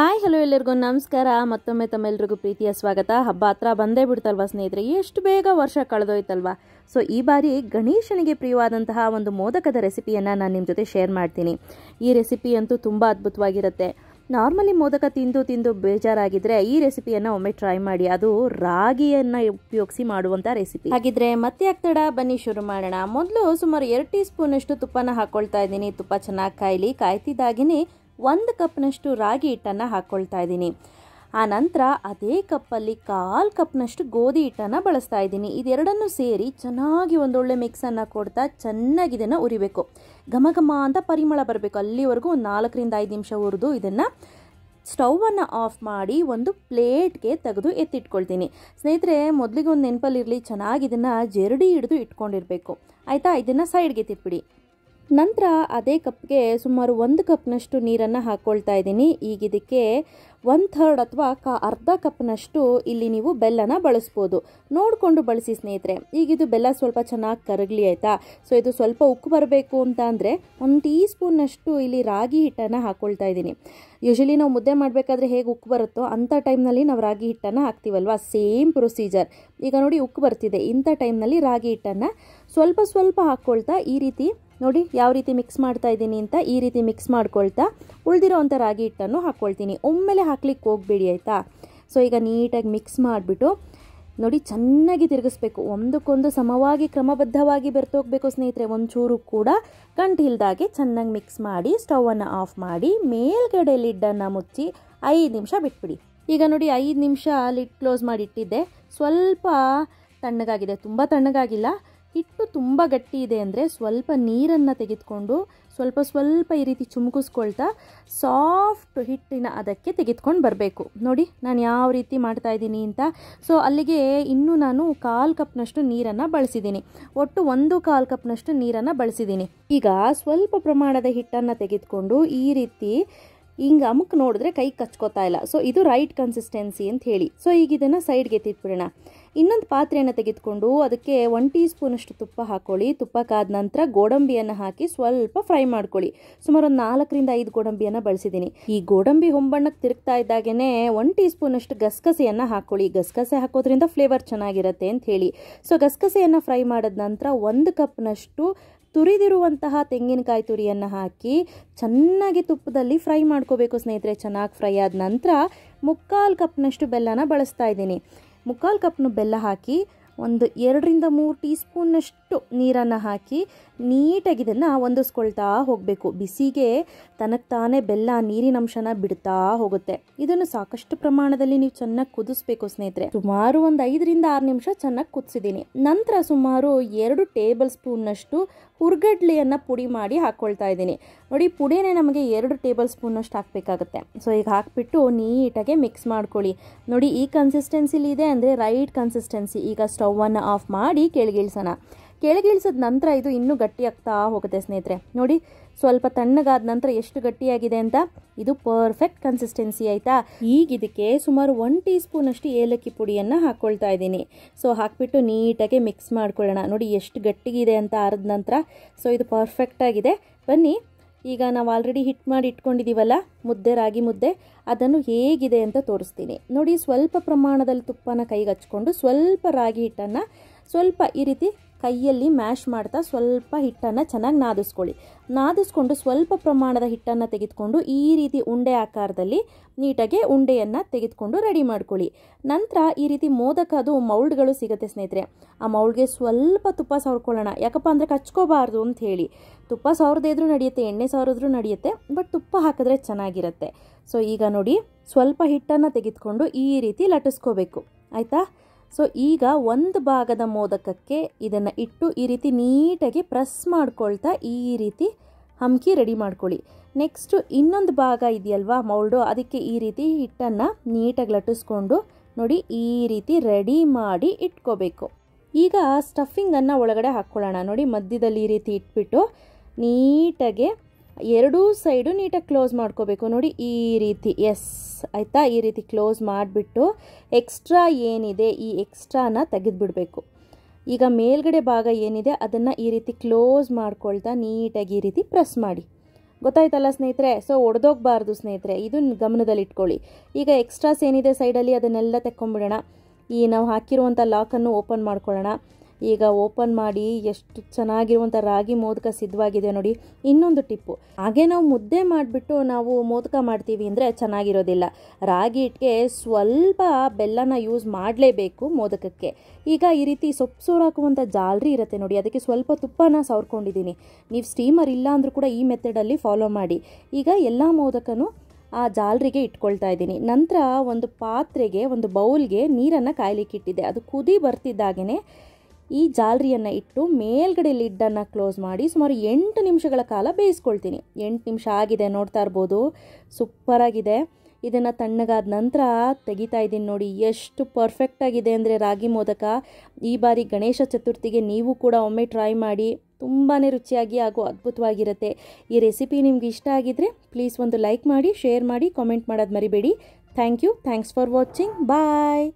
hi hello ಎಲ್ಲರಿಗೂ ನಮಸ್ಕಾರ ಮತ್ತೊಮ್ಮೆ ತಮ್ಮೆಲ್ಲರಿಗೂ ಪ್ರೀತಿಯ ಸ್ವಾಗತ ಹಬ್ಬ ಹತ್ರ ಬಂದೇ ಬಿಡ್ತಲ್ವಾ ಸ್ನೇಹಿತರೆ ಎಷ್ಟು ಬೇಗ ವರ್ಷ ಕಳೆದೋಯ್ತಲ್ವಾ ಸೊ ಈ ಬಾರಿ ಗಣೇಶನಿಗೆ ಪ್ರಿಯವಾದಂತಹ ಒಂದು ಮೋದಕದ ರೆಸಿಪಿಯನ್ನು ನಾನು ನಿಮ್ಮ ಜೊತೆ ಶೇರ್ ಮಾಡ್ತೀನಿ ಈ ರೆಸಿಪಿ ಅಂತೂ ತುಂಬ ಅದ್ಭುತವಾಗಿರುತ್ತೆ ನಾರ್ಮಲಿ ಮೋದಕ ತಿಂದು ತಿಂದು ಬೇಜಾರಾಗಿದ್ರೆ ಈ ರೆಸಿಪಿಯನ್ನು ಒಮ್ಮೆ ಟ್ರೈ ಮಾಡಿ ಅದು ರಾಗಿಯನ್ನು ಉಪಯೋಗಿಸಿ ಮಾಡುವಂಥ ರೆಸಿಪಿ ಹಾಗಿದ್ರೆ ಮತ್ತೆ ಆಗ್ತಡ ಬನ್ನಿ ಶುರು ಮಾಡೋಣ ಮೊದಲು ಸುಮಾರು ಎರಡು ಟೀ ಸ್ಪೂನಷ್ಟು ತುಪ್ಪನ ಹಾಕ್ಕೊಳ್ತಾ ಇದ್ದೀನಿ ತುಪ್ಪ ಚೆನ್ನಾಗಿ ಕಾಯ್ಲಿ ಕಾಯ್ತಿದ್ದಾಗಿನೇ ಒಂದು ಕಪ್ನಷ್ಟು ರಾಗಿ ಹಿಟ್ಟನ್ನು ಹಾಕ್ಕೊಳ್ತಾ ಇದ್ದೀನಿ ಆ ನಂತರ ಅದೇ ಕಪ್ಪಲ್ಲಿ ಕಾಲು ಕಪ್ನಷ್ಟು ಗೋಧಿ ಹಿಟ್ಟನ್ನು ಬಳಸ್ತಾ ಇದ್ದೀನಿ ಇದೆರಡನ್ನು ಸೇರಿ ಚೆನ್ನಾಗಿ ಒಂದೊಳ್ಳೆ ಮಿಕ್ಸನ್ನು ಕೊಡ್ತಾ ಚೆನ್ನಾಗಿ ಇದನ್ನು ಉರಿಬೇಕು ಘಮ ಘಮ ಅಂತ ಪರಿಮಳ ಬರಬೇಕು ಅಲ್ಲಿವರೆಗೂ ಒಂದು ನಾಲ್ಕರಿಂದ ಐದು ನಿಮಿಷ ಹುರಿದು ಇದನ್ನು ಸ್ಟವನ್ನು ಆಫ್ ಮಾಡಿ ಒಂದು ಪ್ಲೇಟ್ಗೆ ತೆಗೆದು ಎತ್ತಿಟ್ಕೊಳ್ತೀನಿ ಸ್ನೇಹಿತರೆ ಮೊದಲಿಗೆ ಒಂದು ನೆನಪಲ್ಲಿರಲಿ ಚೆನ್ನಾಗಿ ಇದನ್ನು ಜರಡಿ ಹಿಡಿದು ಇಟ್ಕೊಂಡಿರಬೇಕು ಆಯಿತಾ ಇದನ್ನು ಸೈಡ್ಗೆ ಎತ್ತಿಟ್ಬಿಡಿ ನಂತರ ಅದೇ ಕಪ್ಗೆ ಸುಮಾರು ಒಂದು ಕಪ್ನಷ್ಟು ನೀರನ್ನು ಹಾಕ್ಕೊಳ್ತಾ ಇದ್ದೀನಿ ಈಗ ಇದಕ್ಕೆ ಒನ್ ಥರ್ಡ್ ಅಥವಾ ಕ ಅರ್ಧ ಕಪ್ನಷ್ಟು ಇಲ್ಲಿ ನೀವು ಬೆಲ್ಲನ ಬಳಸ್ಬೋದು ನೋಡಿಕೊಂಡು ಬಳಸಿ ಸ್ನೇಹಿತರೆ ಈಗಿದು ಬೆಲ್ಲ ಸ್ವಲ್ಪ ಚೆನ್ನಾಗಿ ಕರಗಲಿ ಆಯಿತಾ ಸೊ ಇದು ಸ್ವಲ್ಪ ಉಕ್ಕು ಬರಬೇಕು ಅಂತ ಅಂದರೆ ಒಂದು ಟೀ ಸ್ಪೂನಷ್ಟು ಇಲ್ಲಿ ರಾಗಿ ಹಿಟ್ಟನ್ನು ಹಾಕ್ಕೊಳ್ತಾ ಇದ್ದೀನಿ ಯೂಶಲಿ ನಾವು ಮುದ್ದೆ ಮಾಡಬೇಕಾದ್ರೆ ಹೇಗೆ ಉಕ್ಕು ಬರುತ್ತೋ ಅಂಥ ಟೈಮ್ನಲ್ಲಿ ನಾವು ರಾಗಿ ಹಿಟ್ಟನ್ನು ಹಾಕ್ತೀವಲ್ವಾ ಸೇಮ್ ಪ್ರೊಸೀಜರ್ ಈಗ ನೋಡಿ ಉಕ್ಕು ಬರ್ತಿದೆ ಇಂಥ ಟೈಮ್ನಲ್ಲಿ ರಾಗಿ ಹಿಟ್ಟನ್ನು ಸ್ವಲ್ಪ ಸ್ವಲ್ಪ ಹಾಕ್ಕೊಳ್ತಾ ಈ ರೀತಿ ನೋಡಿ ಯಾವ ರೀತಿ ಮಿಕ್ಸ್ ಮಾಡ್ತಾ ಇದ್ದೀನಿ ಅಂತ ಈ ರೀತಿ ಮಿಕ್ಸ್ ಮಾಡ್ಕೊಳ್ತಾ ಉಳಿದಿರೋವಂಥ ರಾಗಿ ಹಿಟ್ಟನ್ನು ಹಾಕ್ಕೊಳ್ತೀನಿ ಒಮ್ಮೆಲೆ ಹಾಕ್ಲಿಕ್ಕೆ ಹೋಗ್ಬೇಡಿ ಆಯಿತಾ ಸೊ ಈಗ ನೀಟಾಗಿ ಮಿಕ್ಸ್ ಮಾಡಿಬಿಟ್ಟು ನೋಡಿ ಚೆನ್ನಾಗಿ ತಿರುಗಿಸ್ಬೇಕು ಒಂದಕ್ಕೊಂದು ಸಮವಾಗಿ ಕ್ರಮಬದ್ಧವಾಗಿ ಬೆರ್ತೋಗ್ಬೇಕು ಸ್ನೇಹಿತರೆ ಒಂಚೂರು ಕೂಡ ಇಲ್ದಾಗೆ ಚೆನ್ನಾಗಿ ಮಿಕ್ಸ್ ಮಾಡಿ ಸ್ಟವನ್ನು ಆಫ್ ಮಾಡಿ ಮೇಲ್ಗಡೆ ಲಿಡ್ಡನ್ನು ಮುಚ್ಚಿ ಐದು ನಿಮಿಷ ಬಿಟ್ಬಿಡಿ ಈಗ ನೋಡಿ ಐದು ನಿಮಿಷ ಲಿಡ್ ಕ್ಲೋಸ್ ಮಾಡಿ ಇಟ್ಟಿದ್ದೆ ಸ್ವಲ್ಪ ತಣ್ಣಗಾಗಿದೆ ತುಂಬ ತಣ್ಣಗಾಗಿಲ್ಲ ಹಿಟ್ಟು ತುಂಬ ಗಟ್ಟಿ ಇದೆ ಅಂದರೆ ಸ್ವಲ್ಪ ನೀರನ್ನು ತೆಗೆದುಕೊಂಡು ಸ್ವಲ್ಪ ಸ್ವಲ್ಪ ಈ ರೀತಿ ಚುಮುಕಿಸ್ಕೊಳ್ತಾ ಸಾಫ್ಟ್ ಹಿಟ್ಟಿನ ಅದಕ್ಕೆ ತೆಗೆದುಕೊಂಡು ಬರಬೇಕು ನೋಡಿ ನಾನು ಯಾವ ರೀತಿ ಮಾಡ್ತಾ ಇದ್ದೀನಿ ಅಂತ ಸೊ ಅಲ್ಲಿಗೆ ಇನ್ನೂ ನಾನು ಕಾಲು ಕಪ್ನಷ್ಟು ನೀರನ್ನು ಬಳಸಿದ್ದೀನಿ ಒಟ್ಟು ಒಂದು ಕಾಲು ಕಪ್ನಷ್ಟು ನೀರನ್ನು ಬಳಸಿದ್ದೀನಿ ಈಗ ಸ್ವಲ್ಪ ಪ್ರಮಾಣದ ಹಿಟ್ಟನ್ನು ತೆಗೆದುಕೊಂಡು ಈ ರೀತಿ ಹಿಂಗೆ ಅಮುಕ್ ನೋಡಿದ್ರೆ ಕೈ ಕಚ್ಕೋತಾ ಇಲ್ಲ ಸೊ ಇದು ರೈಟ್ ಕನ್ಸಿಸ್ಟೆನ್ಸಿ ಅಂತ ಹೇಳಿ ಸೊ ಈಗ ಇದನ್ನು ಸೈಡ್ಗೆ ಎತ್ತಿಟ್ಬಿಡೋಣ ಇನ್ನೊಂದು ಪಾತ್ರೆಯನ್ನು ತೆಗೆದುಕೊಂಡು ಅದಕ್ಕೆ ಒನ್ ಟೀ ಸ್ಪೂನಷ್ಟು ತುಪ್ಪ ಹಾಕೊಳ್ಳಿ ತುಪ್ಪ ಕಾದ ನಂತರ ಗೋಡಂಬಿಯನ್ನು ಹಾಕಿ ಸ್ವಲ್ಪ ಫ್ರೈ ಮಾಡ್ಕೊಳ್ಳಿ ಸುಮಾರು ಒಂದು ನಾಲ್ಕರಿಂದ ಐದು ಗೋಡಂಬಿಯನ್ನು ಬಳಸಿದ್ದೀನಿ ಈ ಗೋಡಂಬಿ ಹೊಂಬಣ್ಣಕ್ಕೆ ತಿರುಗ್ತಾ ಇದ್ದಾಗೇ ಒನ್ ಟೀ ಸ್ಪೂನಷ್ಟು ಗಸಗಸೆಯನ್ನು ಹಾಕೊಳ್ಳಿ ಗಸಗಸೆ ಹಾಕೋದ್ರಿಂದ ಫ್ಲೇವರ್ ಚೆನ್ನಾಗಿರುತ್ತೆ ಅಂತ ಹೇಳಿ ಸೊ ಗಸಗಸೆಯನ್ನು ಫ್ರೈ ಮಾಡಿದ ನಂತರ ಒಂದು ಕಪ್ನಷ್ಟು ತುರಿದಿರುವಂತಹ ತೆಂಗಿನಕಾಯಿ ತುರಿಯನ್ನು ಹಾಕಿ ಚೆನ್ನಾಗಿ ತುಪ್ಪದಲ್ಲಿ ಫ್ರೈ ಮಾಡ್ಕೋಬೇಕು ಸ್ನೇಹಿತರೆ ಚೆನ್ನಾಗಿ ಫ್ರೈ ಆದ ನಂತರ ಮುಕ್ಕಾಲು ಕಪ್ನಷ್ಟು ಬೆಲ್ಲನ ಬಳಸ್ತಾ ಇದ್ದೀನಿ ಮುಕ್ಕಾಲು ಕಪ್ನ ಬೆಲ್ಲ ಹಾಕಿ ಒಂದು ಎರಡರಿಂದ ಮೂರು ಟೀ ಸ್ಪೂನ್ನಷ್ಟು ನೀರನ್ನು ಹಾಕಿ ನೀಟಾಗಿ ಇದನ್ನು ಹೊಂದಿಸ್ಕೊಳ್ತಾ ಹೋಗಬೇಕು ಬಿಸಿಗೆ ತನಗೆ ತಾನೇ ಬೆಲ್ಲ ನೀರಿನ ಅಂಶನ ಬಿಡ್ತಾ ಹೋಗುತ್ತೆ ಇದನ್ನು ಸಾಕಷ್ಟು ಪ್ರಮಾಣದಲ್ಲಿ ನೀವು ಚೆನ್ನಾಗಿ ಕುದಿಸ್ಬೇಕು ಸ್ನೇಹಿತರೆ ಸುಮಾರು ಒಂದು ಐದರಿಂದ ಆರು ನಿಮಿಷ ಚೆನ್ನಾಗಿ ಕುದಿಸಿದ್ದೀನಿ ನಂತರ ಸುಮಾರು ಎರಡು ಟೇಬಲ್ ಸ್ಪೂನ್ನಷ್ಟು ಹುರ್ಗಡ್ಲೆಯನ್ನು ಪುಡಿ ಮಾಡಿ ಹಾಕ್ಕೊಳ್ತಾ ಇದ್ದೀನಿ ನೋಡಿ ಪುಡಿನೇ ನಮಗೆ ಎರಡು ಟೇಬಲ್ ಸ್ಪೂನಷ್ಟು ಹಾಕಬೇಕಾಗುತ್ತೆ ಸೊ ಈಗ ಹಾಕಿಬಿಟ್ಟು ನೀಟಾಗಿ ಮಿಕ್ಸ್ ಮಾಡ್ಕೊಳ್ಳಿ ನೋಡಿ ಈ ಕನ್ಸಿಸ್ಟೆನ್ಸಿಲಿ ಇದೆ ಅಂದರೆ ರೈಟ್ ಕನ್ಸಿಸ್ಟೆನ್ಸಿ ಈಗ ಸ್ಟವನ್ನು ಆಫ್ ಮಾಡಿ ಕೆಳಗಿಳಿಸೋಣ ಕೆಳಗಿಳಿಸಿದ ನಂತರ ಇದು ಇನ್ನೂ ಗಟ್ಟಿ ಆಗ್ತಾ ಹೋಗುತ್ತೆ ಸ್ನೇಹಿತರೆ ನೋಡಿ ಸ್ವಲ್ಪ ತಣ್ಣಗಾದ ನಂತರ ಎಷ್ಟು ಗಟ್ಟಿಯಾಗಿದೆ ಅಂತ ಇದು ಪರ್ಫೆಕ್ಟ್ ಕನ್ಸಿಸ್ಟೆನ್ಸಿ ಆಯಿತಾ ಈಗ ಇದಕ್ಕೆ ಸುಮಾರು ಒನ್ ಟೀ ಸ್ಪೂನ್ ಅಷ್ಟು ಏಲಕ್ಕಿ ಪುಡಿಯನ್ನು ಹಾಕ್ಕೊಳ್ತಾ ಇದ್ದೀನಿ ಸೊ ಹಾಕಿಬಿಟ್ಟು ನೀಟಾಗಿ ಮಿಕ್ಸ್ ಮಾಡ್ಕೊಳ್ಳೋಣ ನೋಡಿ ಎಷ್ಟು ಗಟ್ಟಿಗಿದೆ ಅಂತ ಆರಿದ ನಂತರ ಸೊ ಇದು ಪರ್ಫೆಕ್ಟಾಗಿದೆ ಬನ್ನಿ ಈಗ ನಾವು ಆಲ್ರೆಡಿ ಹಿಟ್ ಮಾಡಿ ಇಟ್ಕೊಂಡಿದ್ದೀವಲ್ಲ ಮುದ್ದೆ ರಾಗಿ ಮುದ್ದೆ ಅದನ್ನು ಹೇಗಿದೆ ಅಂತ ತೋರಿಸ್ತೀನಿ ನೋಡಿ ಸ್ವಲ್ಪ ಪ್ರಮಾಣದಲ್ಲಿ ತುಪ್ಪನ ಕೈಗೆ ಹಚ್ಕೊಂಡು ಸ್ವಲ್ಪ ರಾಗಿ ಹಿಟ್ಟನ್ನು ಸ್ವಲ್ಪ ಈ ರೀತಿ ಕೈಯಲ್ಲಿ ಮ್ಯಾಶ್ ಮಾಡ್ತಾ ಸ್ವಲ್ಪ ಹಿಟ್ಟನ್ನು ಚೆನ್ನಾಗಿ ನಾದಿಸ್ಕೊಳ್ಳಿ ನಾದಿಸ್ಕೊಂಡು ಸ್ವಲ್ಪ ಪ್ರಮಾಣದ ಹಿಟ್ಟನ್ನು ತೆಗೆದುಕೊಂಡು ಈ ರೀತಿ ಉಂಡೆ ಆಕಾರದಲ್ಲಿ ನೀಟಾಗಿ ಉಂಡೆಯನ್ನು ತೆಗೆದುಕೊಂಡು ರೆಡಿ ಮಾಡ್ಕೊಳ್ಳಿ ನಂತರ ಈ ರೀತಿ ಮೋದಕ ಅದು ಮೌಲ್ಡ್ಗಳು ಸಿಗುತ್ತೆ ಸ್ನೇಹಿತರೆ ಆ ಮೌಲ್ಡ್ಗೆ ಸ್ವಲ್ಪ ತುಪ್ಪ ಸವರ್ಕೊಳ್ಳೋಣ ಯಾಕಪ್ಪ ಅಂದರೆ ಕಚ್ಕೋಬಾರ್ದು ಅಂತ ಹೇಳಿ ತುಪ್ಪ ಸವರದೇ ನಡೆಯುತ್ತೆ ಎಣ್ಣೆ ಸವರಿದ್ರೂ ನಡೆಯುತ್ತೆ ಬಟ್ ತುಪ್ಪ ಹಾಕಿದ್ರೆ ಚೆನ್ನಾಗಿರುತ್ತೆ ಸೊ ಈಗ ನೋಡಿ ಸ್ವಲ್ಪ ಹಿಟ್ಟನ್ನು ತೆಗೆದುಕೊಂಡು ಈ ರೀತಿ ಲಟಿಸ್ಕೋಬೇಕು ಆಯಿತಾ ಸೊ ಈಗ ಒಂದು ಭಾಗದ ಮೋದಕಕ್ಕೆ ಇದನ್ನು ಇಟ್ಟು ಈ ರೀತಿ ನೀಟಾಗಿ ಪ್ರೆಸ್ ಮಾಡ್ಕೊಳ್ತಾ ಈ ರೀತಿ ಹಮ್ಕಿ ರೆಡಿ ಮಾಡ್ಕೊಳ್ಳಿ ನೆಕ್ಸ್ಟು ಇನ್ನೊಂದು ಭಾಗ ಇದೆಯಲ್ವಾ ಮೌಲ್ಡು ಅದಕ್ಕೆ ಈ ರೀತಿ ಹಿಟ್ಟನ್ನು ನೀಟಾಗಿ ಲಟ್ಟಿಸ್ಕೊಂಡು ನೋಡಿ ಈ ರೀತಿ ರೆಡಿ ಮಾಡಿ ಇಟ್ಕೋಬೇಕು ಈಗ ಸ್ಟಫಿಂಗನ್ನು ಒಳಗಡೆ ಹಾಕ್ಕೊಳ್ಳೋಣ ನೋಡಿ ಮಧ್ಯದಲ್ಲಿ ಈ ರೀತಿ ಇಟ್ಬಿಟ್ಟು ನೀಟಾಗೆ ಎರಡೂ ಸೈಡು ನೀಟಾಗಿ ಕ್ಲೋಸ್ ಮಾಡ್ಕೋಬೇಕು ನೋಡಿ ಈ ರೀತಿ ಎಸ್ ಆಯಿತಾ ಈ ರೀತಿ ಕ್ಲೋಸ್ ಮಾಡಿಬಿಟ್ಟು ಎಕ್ಸ್ಟ್ರಾ ಏನಿದೆ ಈ ಎಕ್ಸ್ಟ್ರಾನ ತೆಗೆದುಬಿಡಬೇಕು ಈಗ ಮೇಲ್ಗಡೆ ಭಾಗ ಏನಿದೆ ಅದನ್ನು ಈ ರೀತಿ ಕ್ಲೋಸ್ ಮಾಡ್ಕೊಳ್ತಾ ನೀಟಾಗಿ ಈ ರೀತಿ ಪ್ರೆಸ್ ಮಾಡಿ ಗೊತ್ತಾಯ್ತಲ್ಲ ಸ್ನೇಹಿತರೆ ಸೊ ಒಡೆದೋಗ್ಬಾರ್ದು ಸ್ನೇಹಿತರೆ ಇದು ಗಮನದಲ್ಲಿಟ್ಕೊಳ್ಳಿ ಈಗ ಎಕ್ಸ್ಟ್ರಾಸ್ ಏನಿದೆ ಸೈಡಲ್ಲಿ ಅದನ್ನೆಲ್ಲ ತೆಕ್ಕೊಂಬಿಡೋಣ ಈ ನಾವು ಹಾಕಿರುವಂಥ ಲಾಕನ್ನು ಓಪನ್ ಮಾಡ್ಕೊಳ್ಳೋಣ ಈಗ ಓಪನ್ ಮಾಡಿ ಎಷ್ಟು ಚೆನ್ನಾಗಿರುವಂಥ ರಾಗಿ ಮೋದಕ ಸಿದ್ಧವಾಗಿದೆ ನೋಡಿ ಇನ್ನೊಂದು ಟಿಪ್ಪು ಹಾಗೆ ನಾವು ಮುದ್ದೆ ಮಾಡಿಬಿಟ್ಟು ನಾವು ಮೋದಕ ಮಾಡ್ತೀವಿ ಅಂದರೆ ಚೆನ್ನಾಗಿರೋದಿಲ್ಲ ರಾಗಿ ಹಿಟ್ಟಿಗೆ ಸ್ವಲ್ಪ ಬೆಲ್ಲನ ಯೂಸ್ ಮಾಡಲೇಬೇಕು ಮೋದಕಕ್ಕೆ ಈಗ ಈ ರೀತಿ ಸೊಪ್ಪು ಸೋರು ಹಾಕುವಂಥ ಜಾಲರಿ ಇರುತ್ತೆ ನೋಡಿ ಅದಕ್ಕೆ ಸ್ವಲ್ಪ ತುಪ್ಪನ ಸವರ್ಕೊಂಡಿದ್ದೀನಿ ನೀವು ಸ್ಟೀಮರ್ ಇಲ್ಲ ಅಂದರೂ ಕೂಡ ಈ ಮೆಥಡಲ್ಲಿ ಫಾಲೋ ಮಾಡಿ ಈಗ ಎಲ್ಲ ಮೋದಕನೂ ಆ ಜಾಲರಿಗೆ ಇಟ್ಕೊಳ್ತಾ ಇದ್ದೀನಿ ನಂತರ ಒಂದು ಪಾತ್ರೆಗೆ ಒಂದು ಬೌಲ್ಗೆ ನೀರನ್ನು ಕಾಯಲಿಕ್ಕಿಟ್ಟಿದ್ದೆ ಅದು ಕುದಿ ಬರ್ತಿದ್ದಾಗೇ ಈ ಜಾಲರಿಯನ್ನು ಇಟ್ಟು ಮೇಲ್ಗಡೆ ಲಿಡ್ಡನ್ನು ಕ್ಲೋಸ್ ಮಾಡಿ ಸುಮಾರು ಎಂಟು ನಿಮಿಷಗಳ ಕಾಲ ಬೇಯಿಸ್ಕೊಳ್ತೀನಿ ಎಂಟು ನಿಮಿಷ ಆಗಿದೆ ನೋಡ್ತಾ ಇರ್ಬೋದು ಸೂಪರಾಗಿದೆ ಇದನ್ನು ತಣ್ಣಗಾದ ನಂತರ ತೆಗಿತಾ ಇದ್ದೀನಿ ನೋಡಿ ಎಷ್ಟು ಪರ್ಫೆಕ್ಟಾಗಿದೆ ಅಂದರೆ ರಾಗಿ ಮೋದಕ ಈ ಬಾರಿ ಗಣೇಶ ಚತುರ್ಥಿಗೆ ನೀವು ಕೂಡ ಒಮ್ಮೆ ಟ್ರೈ ಮಾಡಿ ತುಂಬಾ ರುಚಿಯಾಗಿ ಹಾಗೂ ಅದ್ಭುತವಾಗಿರುತ್ತೆ ಈ ರೆಸಿಪಿ ನಿಮ್ಗೆ ಇಷ್ಟ ಆಗಿದ್ರೆ ಪ್ಲೀಸ್ ಒಂದು ಲೈಕ್ ಮಾಡಿ ಶೇರ್ ಮಾಡಿ ಕಾಮೆಂಟ್ ಮಾಡೋದು ಮರಿಬೇಡಿ thank you thanks for watching bye